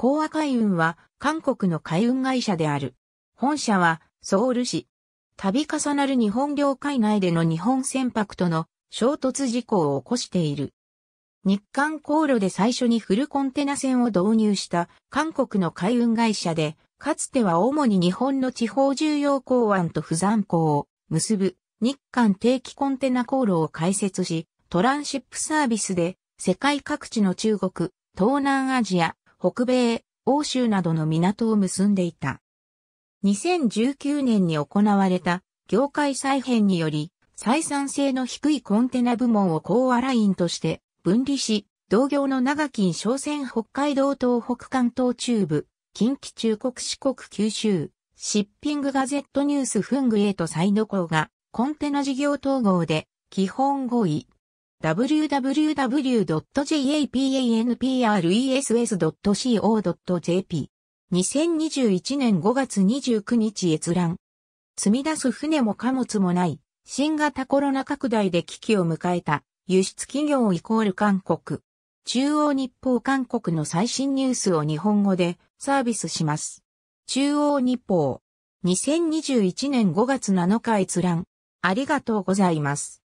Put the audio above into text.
高和海運は韓国の海運会社である。本社はソウル市。度重なる日本領海内での日本船舶との衝突事故を起こしている。日韓航路で最初にフルコンテナ船を導入した韓国の海運会社で、かつては主に日本の地方重要港湾と釜山港を結ぶ日韓定期コンテナ航路を開設し、トランシップサービスで世界各地の中国、東南アジア、北米、欧州などの港を結んでいた。2019年に行われた業界再編により、採算性の低いコンテナ部門をコーアラインとして分離し、同業の長金商船北海道東北関東中部、近畿中国四国九州、シッピングガゼットニュースフングエと再サイドがコンテナ事業統合で基本合意、w w w j a p a n p r e s s c o j p 2021年5月29日閲覧。積み出す船も貨物もない、新型コロナ拡大で危機を迎えた、輸出企業イコール韓国。中央日報韓国の最新ニュースを日本語でサービスします。中央日報。2021年5月7日閲覧。ありがとうございます。